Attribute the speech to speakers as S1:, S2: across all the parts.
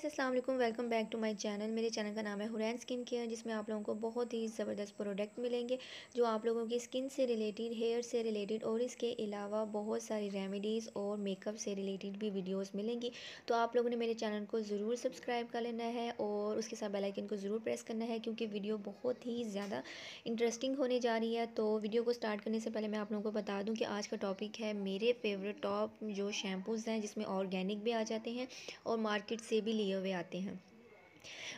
S1: guys अस्सलाम वालेकुम welcome back to my channel मेरे चैनल का नाम है हुरैन स्किन केयर जिसमें आप लोगों को बहुत ही ज़बरदस्त प्रोडक्ट मिलेंगे जो आप लोगों की स्किन से रिलेटेड हेयर से रिलेटेड और इसके अलावा बहुत सारी रेमेडीज़ और मेकअप से रिलेटेड भी वीडियोस मिलेंगी तो आप लोगों ने मेरे चैनल को ज़रूर सब्सक्राइब कर लेना है और उसके साथ बेलाइकन को ज़रूर प्रेस करना है क्योंकि वीडियो बहुत ही ज़्यादा इंटरेस्टिंग होने जा रही है तो वीडियो को स्टार्ट करने से पहले मैं आप लोगों को बता दूँ कि आज का टॉपिक है मेरे फेवरेट टॉप जो शैम्पूज़ हैं जिसमें ऑर्गेनिक भी आ जाते हैं और मार्केट से भी लिए हुए आते हैं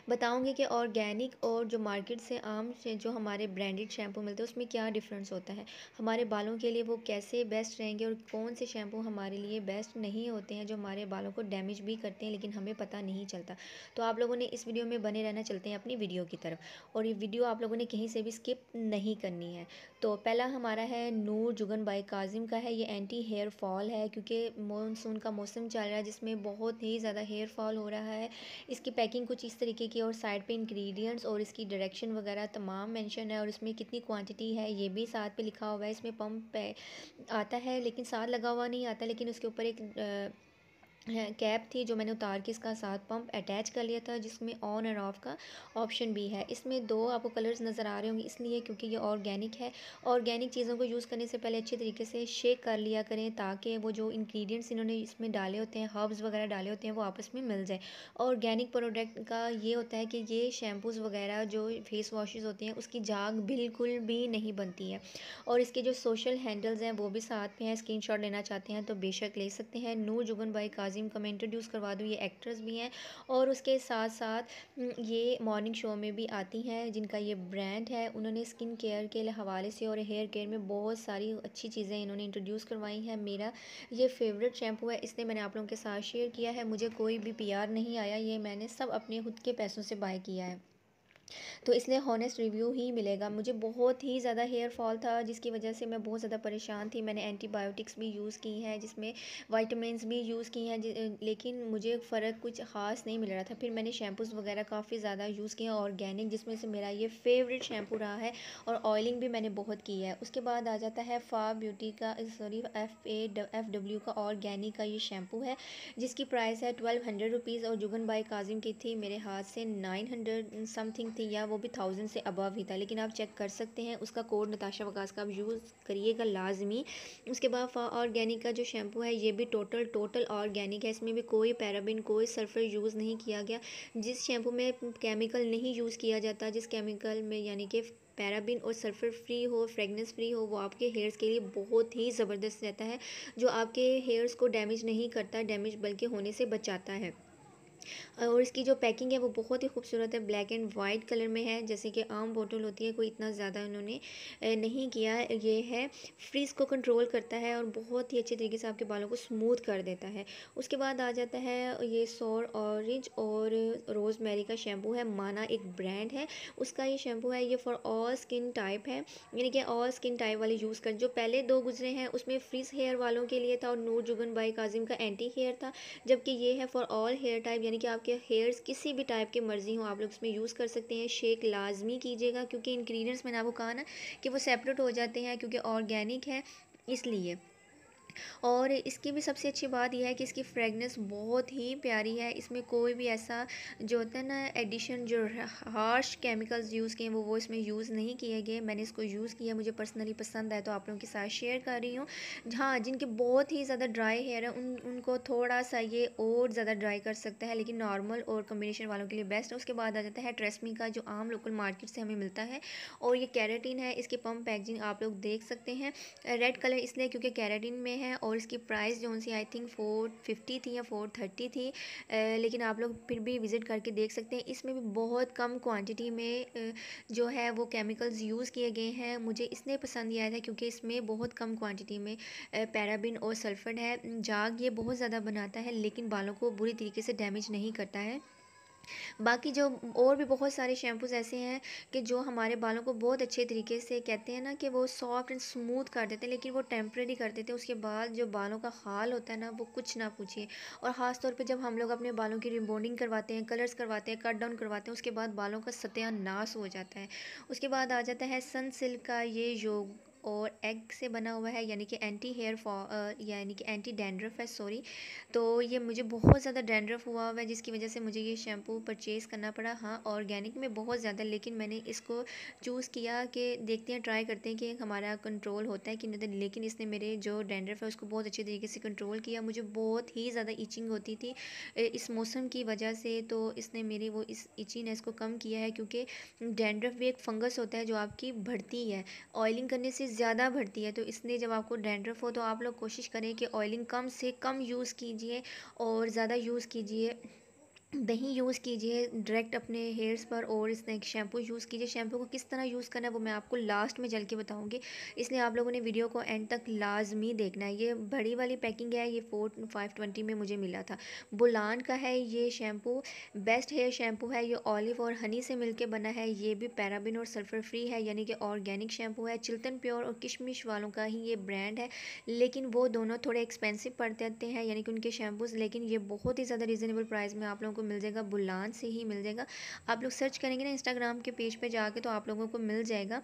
S1: बताऊँगी कि ऑर्गेनिक और जो मार्केट से आम से जो हमारे ब्रांडेड शैम्पू मिलते हैं उसमें क्या डिफ़रेंस होता है हमारे बालों के लिए वो कैसे बेस्ट रहेंगे और कौन से शैम्पू हमारे लिए बेस्ट नहीं होते हैं जो हमारे बालों को डैमेज भी करते हैं लेकिन हमें पता नहीं चलता तो आप लोगों ने इस वीडियो में बने रहना चलते हैं अपनी वीडियो की तरफ और ये वीडियो आप लोगों ने कहीं से भी स्किप नहीं करनी है तो पहला हमारा है नूर जुगन बाई काजिम का है ये एंटी हेयर फॉल है क्योंकि मानसून का मौसम चल रहा है जिसमें बहुत ही ज़्यादा हेयर फॉल हो रहा है इसकी पैकिंग कुछ इस तरीके की और साइड पे इंग्रेडिएंट्स और इसकी डायरेक्शन वगैरह तमाम मेंशन है और इसमें कितनी क्वांटिटी है ये भी साथ पे लिखा हुआ है इसमें पंप पे आता है लेकिन साथ लगा हुआ नहीं आता लेकिन उसके ऊपर एक कैप थी जो मैंने उतार के इसका साथ पंप अटैच कर लिया था जिसमें ऑन एंड ऑफ़ का ऑप्शन भी है इसमें दो आपको कलर्स नज़र आ रहे होंगे इसलिए क्योंकि ये ऑर्गेनिक है ऑर्गेनिक चीज़ों को यूज़ करने से पहले अच्छे तरीके से शेक कर लिया करें ताकि वो जो इंग्रेडिएंट्स इन्होंने इसमें डाले होते हैं हर्ब्स वगैरह डाले होते हैं वो आपस में मिल जाए ऑर्गेनिक प्रोडक्ट का ये होता है कि ये शैम्पूज़ वगैरह जो फेस वॉशेज़ होते हैं उसकी जाग बिल्कुल भी नहीं बनती है और इसके जो सोशल हैंडल्स हैं वो भी साथ में हैं स्क्रीन लेना चाहते हैं तो बेशक ले सकते हैं नूर जुगन बाई का नाजिम को मैं इंट्रोड्यूस करवा दूँ ये एक्ट्रेस भी हैं और उसके साथ साथ ये मॉर्निंग शो में भी आती हैं जिनका ये ब्रांड है उन्होंने स्किन केयर के हवाले से और हेयर केयर में बहुत सारी अच्छी चीज़ें इन्होंने इंट्रोड्यूस करवाई हैं मेरा ये फेवरेट शैम्पू है इसलिए मैंने आप लोगों के साथ शेयर किया है मुझे कोई भी पी नहीं आया ये मैंने सब अपने खुद के पैसों से बाय किया है तो इसलिए हॉनेस्ट रिव्यू ही मिलेगा मुझे बहुत ही ज़्यादा हेयर फॉल था जिसकी वजह से मैं बहुत ज़्यादा परेशान थी मैंने एंटीबायोटिक्स भी यूज़ की हैं जिसमें वाइटमिन भी यूज़ की हैं लेकिन मुझे फ़र्क कुछ ख़ास नहीं मिल रहा था फिर मैंने शैम्पूज़ वगैरह काफ़ी ज़्यादा यूज़ किए हैं ऑर्गेनिक जिसमें से मेरा ये फेवरेट शैम्पू रहा है और ऑयलिंग भी मैंने बहुत की है उसके बाद आ जाता है फा ब्यूटी का sorry F A F W का ऑर्गेनिक का ये शैम्पू है जिसकी प्राइस है ट्वेल्व हंड्रेड रुपीज़ और जुगन बाई काजिम की थी मेरे हाथ से नाइन हंड्रेड समथिंग थी या वो भी थाउजेंड से अबव ही था लेकिन आप चेक कर सकते हैं उसका कोड नताशा वकास का आप यूज़ करिएगा लाजमी उसके बाद फा ऑर्गेनिक का जो शैम्पू है ये भी टोटल टोटल ऑर्गेनिक है इसमें भी कोई पैराबिन कोई सल्फर यूज़ नहीं किया गया जिस शैम्पू में केमिकल नहीं यूज़ किया जाता जिस केमिकल में यानी कि पैराबिन और सल्फर फ्री हो फ्रेगनेंस फ्री हो वो आपके हेयर्स के लिए बहुत ही ज़बरदस्त रहता है जो आपके हेयर्स को डैमेज नहीं करता डैमेज बल्कि होने से बचाता है और इसकी जो पैकिंग है वो बहुत ही खूबसूरत है ब्लैक एंड वाइट कलर में है जैसे कि आम बोतल होती है कोई इतना ज़्यादा इन्होंने नहीं किया ये है फ्रीज़ को कंट्रोल करता है और बहुत ही अच्छे तरीके से आपके बालों को स्मूथ कर देता है उसके बाद आ जाता है ये सोर ऑरेंज और रोज़ मेरी का शैम्पू है माना एक ब्रांड है उसका ये शैम्पू है ये फॉर ऑल स्किन टाइप है यानी कि ऑल स्किन टाइप वाले यूज़ कर जो पहले दो गुजरे हैं उसमें फ्रीज हेयर वालों के लिए था और नूर जुगन बाई काजिम का एंटी हेयर था जबकि ये है फॉर ऑल हेयर टाइप यानी कि आपके हेयर्स किसी भी टाइप के मर्ज़ी हो आप लोग इसमें यूज़ कर सकते हैं शेक लाजमी कीजिएगा क्योंकि इंग्रीडियंट्स मैंने आपको कहा ना कि वो सेपरेट हो जाते हैं क्योंकि ऑर्गेनिक है इसलिए और इसकी भी सबसे अच्छी बात यह है कि इसकी फ्रेगनेंस बहुत ही प्यारी है इसमें कोई भी ऐसा जो होता है ना एडिशन जो हार्श केमिकल्स यूज़ किए वो वो इसमें यूज़ नहीं किए गए मैंने इसको यूज़ किया मुझे पर्सनली पसंद आया तो आप लोगों के साथ शेयर कर रही हूँ हाँ जिनके बहुत ही ज़्यादा ड्राई हेयर है उन उनको थोड़ा सा ये और ज़्यादा ड्राई कर सकता है लेकिन नॉर्मल और कम्बिनेशन वालों के लिए बेस्ट है उसके बाद आ जाता है ट्रेसमी का जो आम लोकल मार्केट से हमें मिलता है और ये कैरेटिन है इसके पम्प पैकेजिंग आप लोग देख सकते हैं रेड कलर इसलिए क्योंकि कैरेटीन में हैं और इसकी प्राइस जो see I think four fifty थी या फ़ोर थर्टी थी लेकिन आप लोग फिर भी विज़िट करके देख सकते हैं इसमें भी बहुत कम क्वांटिटी में जो है वो केमिकल्स यूज़ किए गए हैं मुझे इसलिए पसंद आया था क्योंकि इसमें बहुत कम क्वान्टिटी में पैराबिन और सल्फ़र है जाग ये बहुत ज़्यादा बनाता है लेकिन बालों को बुरी तरीके से डैमेज नहीं करता है बाकी जो और भी बहुत सारे शैम्पूज़ ऐसे हैं कि जो हमारे बालों को बहुत अच्छे तरीके से कहते हैं ना कि वो सॉफ्ट एंड स्मूथ कर देते हैं लेकिन वो टेम्प्रेरी कर देते हैं उसके बाद जो बालों का हाल होता है ना वो कुछ ना पूछिए और ख़ास तौर पे जब हम लोग अपने बालों की रिबोंडिंग करवाते हैं कलर्स करवाते हैं कट डाउन करवाते हैं उसके बाद बालों का सत्यानाश हो जाता है उसके बाद आ जाता है सन सिल्क का ये योग और एग से बना हुआ है यानी कि एंटी हेयर फॉ यानी कि एंटी डैंड्रफ है सॉरी तो ये मुझे बहुत ज़्यादा डैंड्रफ हुआ हुआ है जिसकी वजह से मुझे ये शैम्पू परचेज़ करना पड़ा हाँ ऑर्गेनिक में बहुत ज़्यादा लेकिन मैंने इसको चूज़ किया कि देखते हैं ट्राई करते हैं कि हमारा कंट्रोल होता है कि नहीं लेकिन इसने मेरे जो डैंड्रफ है उसको बहुत अच्छे तरीके से कंट्रोल किया मुझे बहुत ही ज़्यादा इचिंग होती थी इस मौसम की वजह से तो इसने मेरी वो इस ईचीनेस को कम किया है क्योंकि डैंड्रफ भी एक फंगस होता है जो आपकी बढ़ती है ऑयलिंग करने से ज़्यादा भरती है तो इसलिए जब आपको डैंड्रफ हो तो आप लोग कोशिश करें कि ऑयलिंग कम से कम यूज़ कीजिए और ज़्यादा यूज़ कीजिए दही यूज़ कीजिए डायरेक्ट अपने हेयर्स पर और स्नैक शैम्पू यूज़ कीजिए शैम्पू को किस तरह यूज़ करना है वो मैं आपको लास्ट में जल के बताऊँगी इसलिए आप लोगों ने वीडियो को एंड तक लाजमी देखना है ये बड़ी वाली पैकिंग है ये फोर फाइव ट्वेंटी में मुझे मिला था बुलान का है ये शैम्पू बेस्ट हेयर शैम्पू है ये ऑलिव और हनी से मिलके बना है ये भी पैराबिन और सल्फ़र फ्री है यानी कि ऑर्गेनिक शैम्पू है चिल्तन प्योर और किशमिश वालों का ही ये ब्रांड है लेकिन वो दोनों थोड़े एक्सपेंसिव पड़ते हैं यानी कि उनके शैम्पूज़ लेकिन ये बहुत ही ज़्यादा रीज़नेबल प्राइस में आप लोगों को मिल जाएगा बुलान से ही मिल जाएगा आप लोग सर्च करेंगे ना इंस्टाग्राम के पेज पे जाके तो आप लोगों को मिल जाएगा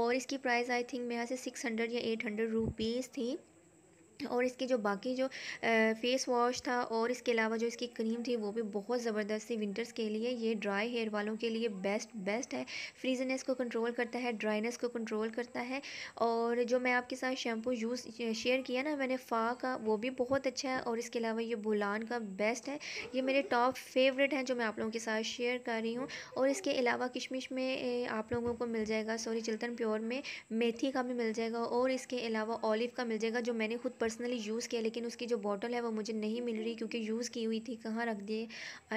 S1: और इसकी प्राइस आई थिंक मेरे यहाँ से सिक्स हंड्रेड या एट हंड्रेड रुपीज़ थी और इसके जो बाकी जो फेस वॉश था और इसके अलावा जो इसकी क्रीम थी वो भी बहुत ज़बरदस्त थी विंटर्स के लिए ये ड्राई हेयर वालों के लिए बेस्ट बेस्ट है फ्रीजनेस को कंट्रोल करता है ड्राइनेस को कंट्रोल करता है और जो मैं आपके साथ शैम्पू यूज़ शेयर किया ना मैंने फ़ा का वो भी बहुत अच्छा है और इसके अलावा ये बुलान का बेस्ट है ये मेरे टॉप फेवरेट हैं जो मैं आप लोगों के साथ शेयर कर रही हूँ और इसके अलावा किशमिश में आप लोगों को मिल जाएगा सॉरी चिल्तन प्योर में मेथी का भी मिल जाएगा और इसके अलावा ऑलिव का मिल जाएगा जो मैंने खुद पर्सनली यूज़ किया लेकिन उसकी जो बॉटल है वो मुझे नहीं मिल रही क्योंकि यूज़ की हुई थी कहाँ रख दिए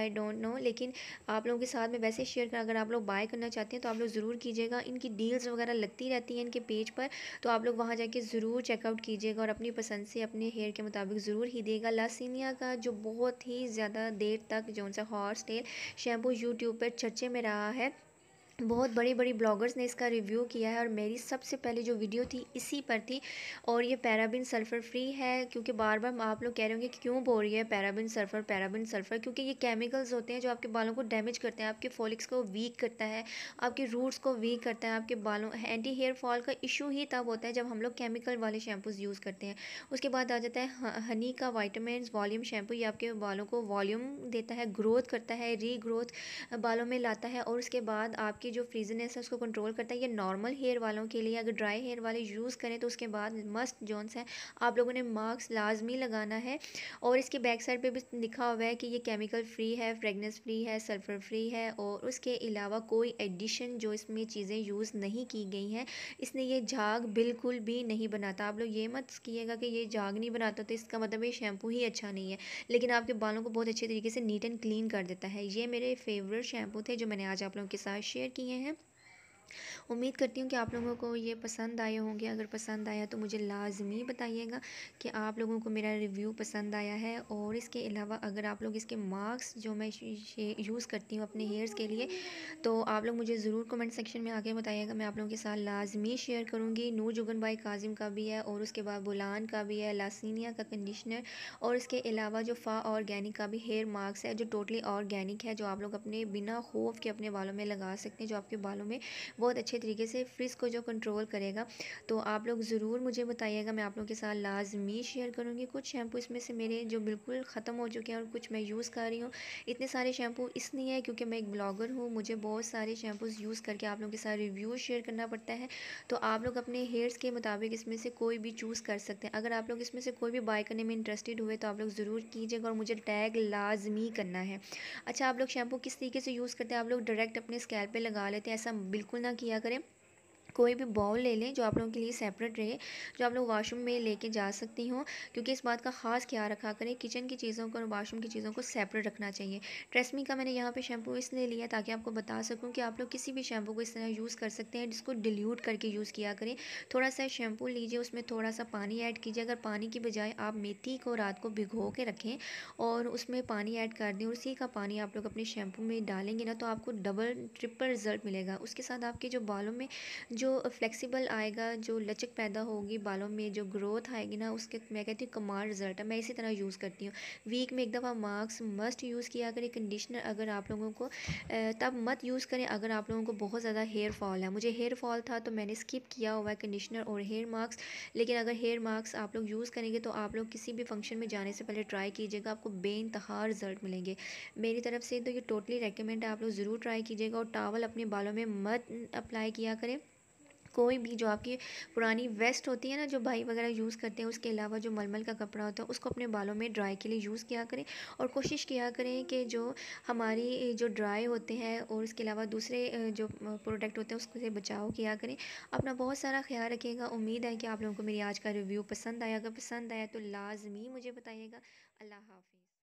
S1: आई डोंट नो लेकिन आप लोगों के साथ में वैसे शेयर कर अगर आप लोग बाय करना चाहते हैं तो आप लोग ज़रूर कीजिएगा इनकी डील्स वगैरह लगती रहती हैं इनके पेज पर तो आप लोग वहाँ जाके ज़रूर चेकआउट कीजिएगा और अपनी पसंद से अपने हेयर के मुताबिक ज़रूर ही देगा लासीनिया का जो बहुत ही ज़्यादा देर तक जो सा हॉर्स टेल शैम्पू यूट्यूब पर चर्चे में रहा है बहुत बड़ी बड़ी ब्लॉगर्स ने इसका रिव्यू किया है और मेरी सबसे पहले जो वीडियो थी इसी पर थी और ये पैराबिन सल्फ़र फ्री है क्योंकि बार बार आप लोग कह रहे होंगे कि क्यों बोल रही है पैराबिन सल्फ़र पैराबिन सल्फ़र क्योंकि ये केमिकल्स होते हैं जो आपके बालों को डैमेज करते हैं आपके फॉलिक्स को वीक करता है आपके रूट्स को वीक करता है आपके बालों एंटी हेयर फॉल का इशू ही तब होता है जब हम लोग केमिकल वाले शैम्पूज़ यूज़ करते हैं उसके बाद आ जाता है हनी का वाइटामिन वॉल्यूम शैम्पू ये आपके बालों को वॉल्यूम देता है ग्रोथ करता है री ग्रोथ बालों में लाता है और उसके बाद आपके की जो फ्रीजनेस है उसको कंट्रोल करता है ये नॉर्मल हेयर वालों के लिए अगर ड्राई हेयर वाले यूज़ करें तो उसके बाद मस्ट जोन्स हैं आप लोगों ने मास्क लाजमी लगाना है और इसके बैक साइड पर भी लिखा हुआ है कि ये केमिकल फ्री है फ्रेगनेंस फ्री है सल्फ़र फ्री है और उसके अलावा कोई एडिशन जो इसमें चीज़ें यूज़ नहीं की गई हैं इसने ये झाग बिल्कुल भी नहीं बनाता आप लोग ये मत किएगा कि ये झाग नहीं बनाता तो इसका मतलब ये शैम्पू ही अच्छा नहीं है लेकिन आपके बालों को बहुत अच्छे तरीके से नीट एंड क्लीन कर देता है ये मेरे फेवरेट शैम्पू थे जो मैंने आज आप लोगों के साथ शेयर किए हैं उम्मीद करती हूँ कि आप लोगों को ये पसंद आए होंगे अगर पसंद आया तो मुझे लाजमी बताइएगा कि आप लोगों को मेरा रिव्यू पसंद आया है और इसके अलावा अगर आप लोग इसके मार्क्स जो मैं यूज़ करती हूँ अपने हेयर्स के लिए तो आप लोग मुझे ज़रूर कमेंट सेक्शन में आके बताइएगा मैं आप लोगों के साथ लाजमी शेयर करूँगी नूर जुगन बाई काजिम का भी है और उसके बाद बुलान का भी है लासिनिया का कंडीशनर और इसके अलावा जो फ़ा ऑर्गेनिक का भी हेयर मार्क्स है जो टोटली ऑर्गेनिक है जो आप लोग अपने बिना खौफ के अपने बालों में लगा सकते हैं जो आपके बालों में बहुत अच्छे तरीके से फ्रिज को जो कंट्रोल करेगा तो आप लोग ज़रूर मुझे बताइएगा मैं आप लोगों के साथ लाजमी शेयर करूँगी कुछ शैम्पू इसमें से मेरे जो बिल्कुल ख़त्म हो चुके हैं और कुछ मैं यूज़ कर रही हूँ इतने सारे शैम्पू इसलिए है क्योंकि मैं एक ब्लॉगर हूँ मुझे बहुत सारे शैम्पूज़ यूज़ करके आप लोगों के साथ रिव्यू शेयर करना पड़ता है तो आप लोग अपने हेयर्स के मुताबिक इसमें से कोई भी चूज़ कर सकते हैं अगर आप लोग इसमें से कोई भी बाय करने में इंटरेस्टेड हुए तो आप लोग ज़रूर कीजिएगा और मुझे टैग लाजमी करना है अच्छा आप लोग शैम्पू किस तरीके से यूज़ करते हैं आप लोग डायरेक्ट अपने स्कैल पर लगा लेते हैं ऐसा बिल्कुल ना ना किया करें कोई भी बाउल ले लें जो आप लोगों के लिए सेपरेट रहे जो आप लोग वाशरूम में लेके जा सकती हों क्योंकि इस बात का खास ख्याल रखा करें किचन की चीज़ों को और वाशरूम की चीज़ों को सेपरेट रखना चाहिए ट्रेसमी का मैंने यहाँ पे शैम्पू इसलिए लिया ताकि आपको बता सकूँ कि आप लोग किसी भी शैम्पू को इस तरह यूज़ कर सकते हैं जिसको डिल्यूट करके यूज़ किया करें थोड़ा सा शैम्पू लीजिए उसमें थोड़ा सा पानी ऐड कीजिए अगर पानी की बजाय आप मेथी को रात को भिगो के रखें और उसमें पानी ऐड कर दें उसी का पानी आप लोग अपने शैम्पू में डालेंगे ना तो आपको डबल ट्रिपल रिजल्ट मिलेगा उसके साथ आपके जो बालों में जो फ्लेक्सिबल आएगा जो लचक पैदा होगी बालों में जो ग्रोथ आएगी ना उसके मैं कहती हूँ कमाल रिजल्ट है मैं इसी तरह यूज़ करती हूँ वीक में एक दफ़ा मार्क्स मस्ट यूज़ किया करें कंडीशनर अगर आप लोगों को तब मत यूज़ करें अगर आप लोगों को बहुत ज़्यादा हेयर फॉल है मुझे हेयर फॉल था तो मैंने स्किप किया हुआ है कंडीशनर और हेयर मास्क लेकिन अगर हेयर मार्क्स आप लोग यूज़ करेंगे तो आप लोग किसी भी फंक्शन में जाने से पहले ट्राई कीजिएगा आपको इंतहा रिजल्ट मिलेंगे मेरी तरफ से तो ये टोटली रेकमेंड है आप लोग ज़रूर ट्राई कीजिएगा और टावल अपने बालों में मत अप्लाई किया करें कोई भी जो आपकी पुरानी वेस्ट होती है ना जो भाई वगैरह यूज़ करते हैं उसके अलावा जो मलमल का कपड़ा होता है उसको अपने बालों में ड्राई के लिए यूज़ किया करें और कोशिश किया करें कि जो हमारी जो ड्राई होते हैं और उसके अलावा दूसरे जो प्रोडक्ट होते हैं से बचाव किया करें अपना बहुत सारा ख्याल रखिएगा उम्मीद है कि आप लोगों को मेरी आज का रिव्यू पसंद आया अगर पसंद आया तो लाजमी मुझे बताइएगा अल्लाह हाफि